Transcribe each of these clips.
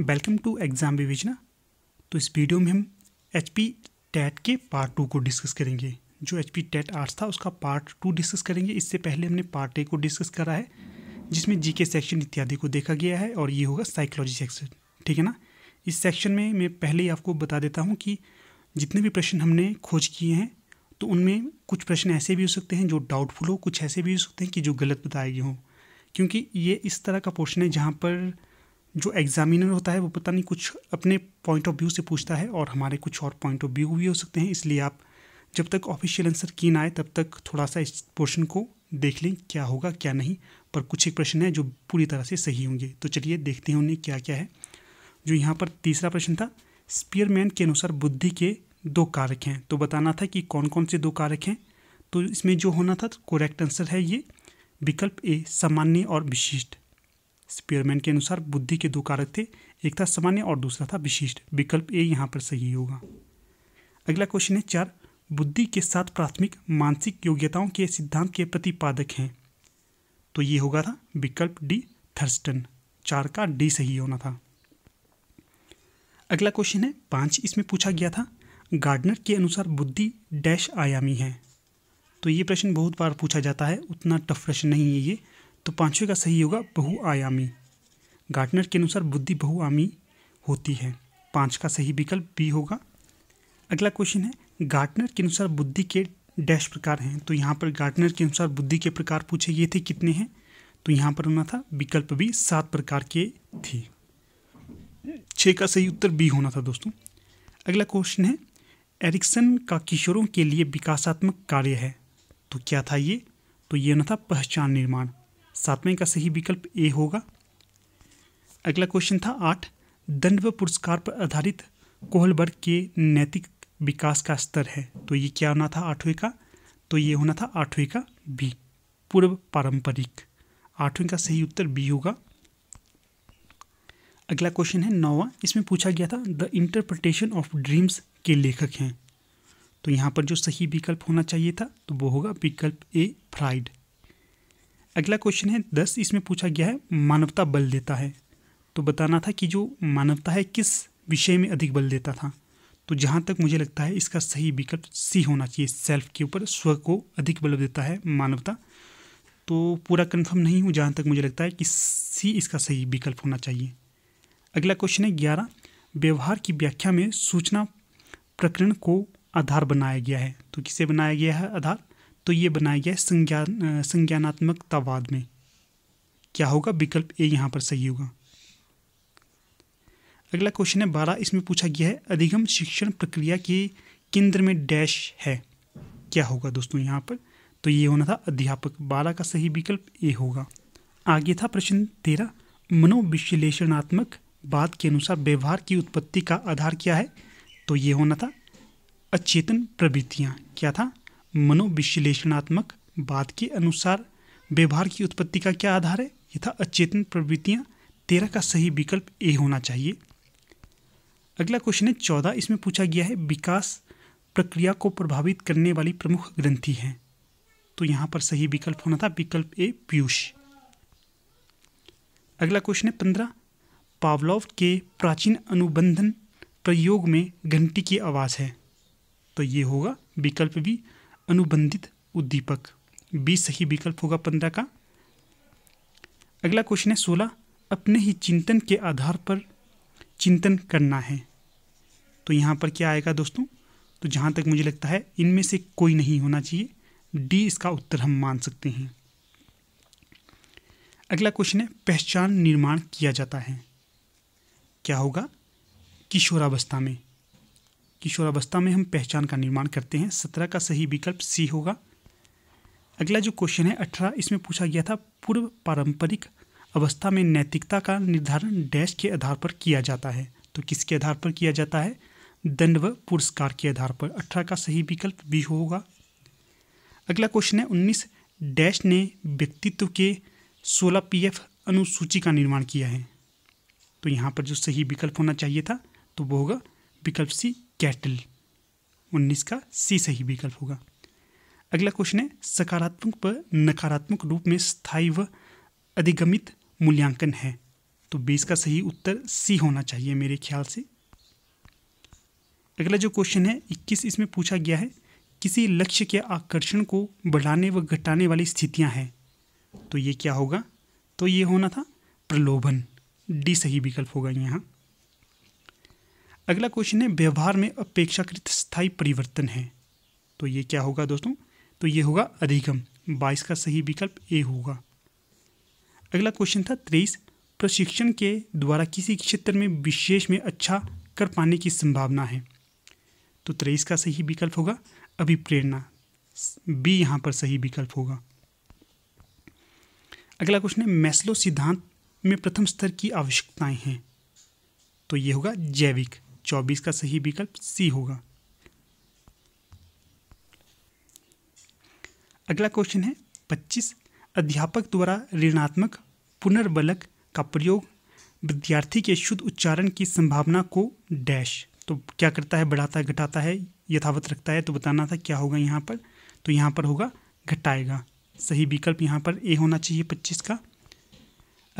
welcome to exam विवेचना तो इस वीडियो में हम एच पी टैट के पार्ट टू को डिस्कस करेंगे जो एच पी टैट आर्ट्स था उसका पार्ट टू डिस्कस करेंगे इससे पहले हमने पार्ट ए को डिस्कस करा है जिसमें जी के सेक्शन इत्यादि को देखा गया है और ये होगा साइकोलॉजी सेक्शन ठीक है ना इस सेक्शन में मैं पहले ही आपको बता देता हूँ कि जितने भी प्रश्न हमने खोज किए हैं तो उनमें कुछ प्रश्न ऐसे भी हो सकते हैं जो डाउटफुल हो कुछ ऐसे भी हो सकते हैं कि जो गलत बताए गए हों क्योंकि ये इस तरह का पोर्शन है जहाँ पर जो एग्जामिनर होता है वो पता नहीं कुछ अपने पॉइंट ऑफ व्यू से पूछता है और हमारे कुछ और पॉइंट ऑफ व्यू भी हो सकते हैं इसलिए आप जब तक ऑफिशियल आंसर की ना आए तब तक थोड़ा सा इस पोर्शन को देख लें क्या होगा क्या नहीं पर कुछ एक प्रश्न है जो पूरी तरह से सही होंगे तो चलिए देखते हैं उन्हें क्या क्या है जो यहाँ पर तीसरा प्रश्न था स्पीयरमैन के अनुसार बुद्धि के दो कारक हैं तो बताना था कि कौन कौन से दो कारक हैं तो इसमें जो होना था तो करेक्ट आंसर है ये विकल्प ए सामान्य और विशिष्ट स्पीयरमैन के अनुसार बुद्धि के दो कारक थे एक था सामान्य और दूसरा था विशिष्ट विकल्प ए यहाँ पर सही होगा अगला क्वेश्चन है चार बुद्धि के साथ प्राथमिक मानसिक योग्यताओं के सिद्धांत के प्रतिपादक हैं तो ये होगा था विकल्प डी थर्स्टन चार का डी सही होना था अगला क्वेश्चन है पांच इसमें पूछा गया था गार्डनर के अनुसार बुद्धि डैश आयामी है तो ये प्रश्न बहुत बार पूछा जाता है उतना टफ प्रश्न नहीं है ये तो पांचवे का सही होगा बहुआयामी गार्टनर के अनुसार बुद्धि बहुआमी होती है पाँच का सही विकल्प बी होगा अगला क्वेश्चन है गार्टनर के अनुसार बुद्धि के डैश प्रकार हैं तो यहाँ पर गार्टनर के अनुसार बुद्धि के प्रकार पूछे गए थे कितने हैं तो यहाँ पर होना था विकल्प भी सात प्रकार के थे छः का सही उत्तर बी होना था दोस्तों अगला क्वेश्चन है एरिक्सन का किशोरों के लिए विकासात्मक कार्य है तो क्या था ये तो ये होना था पहचान निर्माण सातवें का सही विकल्प ए होगा अगला क्वेश्चन था आठ दंड व पुरस्कार पर आधारित कोहलबर्ग के नैतिक विकास का स्तर है तो ये क्या होना था आठवें का तो ये होना था आठवें का बी पूर्व पारंपरिक आठवें का सही उत्तर बी होगा अगला क्वेश्चन है नौवा इसमें पूछा गया था द इंटरप्रटेशन ऑफ ड्रीम्स के लेखक हैं तो यहाँ पर जो सही विकल्प होना चाहिए था तो वो होगा विकल्प ए फ्राइड अगला क्वेश्चन है दस इसमें पूछा गया है मानवता बल देता है तो बताना था कि जो मानवता है किस विषय में अधिक बल देता था तो जहाँ तक मुझे लगता है इसका सही विकल्प सी होना चाहिए सेल्फ के ऊपर स्व को अधिक बल देता है मानवता तो पूरा कन्फर्म नहीं हूँ जहाँ तक मुझे लगता है कि सी इसका सही विकल्प होना चाहिए अगला क्वेश्चन है ग्यारह व्यवहार की व्याख्या में सूचना प्रकरण को आधार बनाया गया है तो किसे बनाया गया है आधार तो ये बनाया गया है संज्ञान संज्ञानात्मकतावाद में क्या होगा विकल्प ए यहाँ पर सही होगा अगला क्वेश्चन है बारह इसमें पूछा गया है अधिगम शिक्षण प्रक्रिया के केंद्र में डैश है क्या होगा दोस्तों यहाँ पर तो ये होना था अध्यापक बारह का सही विकल्प ए होगा आगे था प्रश्न तेरह मनोविश्लेषणात्मक बात के अनुसार व्यवहार की उत्पत्ति का आधार क्या है तो ये होना था अचेतन प्रवृत्तियाँ क्या था मनोविश्लेषणात्मक बात के अनुसार व्यवहार की उत्पत्ति का क्या आधार है यथा अचेतन प्रवृत्तियाँ तेरह का सही विकल्प ए होना चाहिए अगला क्वेश्चन है चौदह इसमें पूछा गया है विकास प्रक्रिया को प्रभावित करने वाली प्रमुख ग्रंथि हैं तो यहाँ पर सही विकल्प होना था विकल्प ए पीयूष अगला क्वेश्चन है पंद्रह पावलोव के प्राचीन अनुबंधन प्रयोग में घंटी की आवाज़ है तो ये होगा विकल्प भी अनुबंधित उद्दीपक बी सही विकल्प होगा पंद्रह का अगला क्वेश्चन है सोलह अपने ही चिंतन के आधार पर चिंतन करना है तो यहाँ पर क्या आएगा दोस्तों तो जहाँ तक मुझे लगता है इनमें से कोई नहीं होना चाहिए डी इसका उत्तर हम मान सकते हैं अगला क्वेश्चन है पहचान निर्माण किया जाता है क्या होगा किशोरावस्था में किशोरावस्था में हम पहचान का निर्माण करते हैं सत्रह का सही विकल्प सी होगा अगला जो क्वेश्चन है अठारह इसमें पूछा गया था पूर्व पारंपरिक अवस्था में नैतिकता का निर्धारण डैश के आधार पर किया जाता है तो किसके आधार पर किया जाता है दंड व पुरस्कार के आधार पर अठारह का सही विकल्प बी होगा अगला क्वेश्चन है उन्नीस डैश ने व्यक्तित्व के सोलह पी एफ अनुसूची का निर्माण किया है तो यहाँ पर जो सही विकल्प होना चाहिए था तो वो होगा विकल्प सी कैटल उन्नीस का सी सही विकल्प होगा अगला क्वेश्चन है सकारात्मक पर नकारात्मक रूप में स्थायी व अधिगमित मूल्यांकन है तो बीस का सही उत्तर सी होना चाहिए मेरे ख्याल से अगला जो क्वेश्चन है इक्कीस इसमें पूछा गया है किसी लक्ष्य के आकर्षण को बढ़ाने व घटाने वाली स्थितियां हैं तो ये क्या होगा तो ये होना था प्रलोभन डी सही विकल्प होगा यहाँ अगला क्वेश्चन है व्यवहार में अपेक्षाकृत स्थायी परिवर्तन है तो ये क्या होगा दोस्तों तो ये होगा अधिगम बाईस का सही विकल्प ए होगा अगला क्वेश्चन था तेईस प्रशिक्षण के द्वारा किसी क्षेत्र में विशेष में अच्छा कर पाने की संभावना है तो तेईस का सही विकल्प होगा अभिप्रेरणा बी यहाँ पर सही विकल्प होगा अगला क्वेश्चन है मैस्लो सिद्धांत में प्रथम स्तर की आवश्यकताएं हैं तो ये होगा जैविक चौबीस का सही विकल्प सी होगा अगला क्वेश्चन है पच्चीस अध्यापक द्वारा ऋणात्मक पुनर्बलक का प्रयोग विद्यार्थी के शुद्ध उच्चारण की संभावना को डैश तो क्या करता है बढ़ाता है घटाता है यथावत रखता है तो बताना था क्या होगा यहाँ पर तो यहाँ पर होगा घटाएगा सही विकल्प यहाँ पर ए होना चाहिए पच्चीस का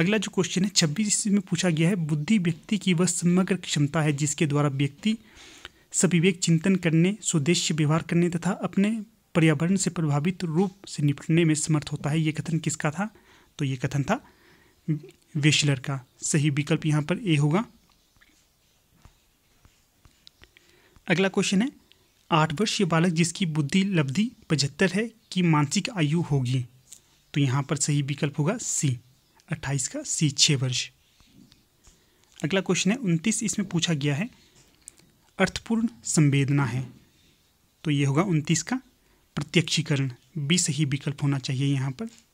अगला जो क्वेश्चन है छब्बीस में पूछा गया है बुद्धि व्यक्ति की वह समग्र क्षमता है जिसके द्वारा व्यक्ति सविवेक चिंतन करने स्वदेश व्यवहार करने तथा अपने पर्यावरण से प्रभावित रूप से निपटने में समर्थ होता है ये कथन किसका था तो ये कथन था वेशलर का सही विकल्प यहाँ पर ए होगा अगला क्वेश्चन है आठ वर्षीय बालक जिसकी बुद्धि लब्धि पचहत्तर है की मानसिक आयु होगी तो यहाँ पर सही विकल्प होगा सी अट्ठाईस का सी छः वर्ष अगला क्वेश्चन है उनतीस इसमें पूछा गया है अर्थपूर्ण संवेदना है तो ये होगा उनतीस का प्रत्यक्षीकरण बी सही विकल्प होना चाहिए यहाँ पर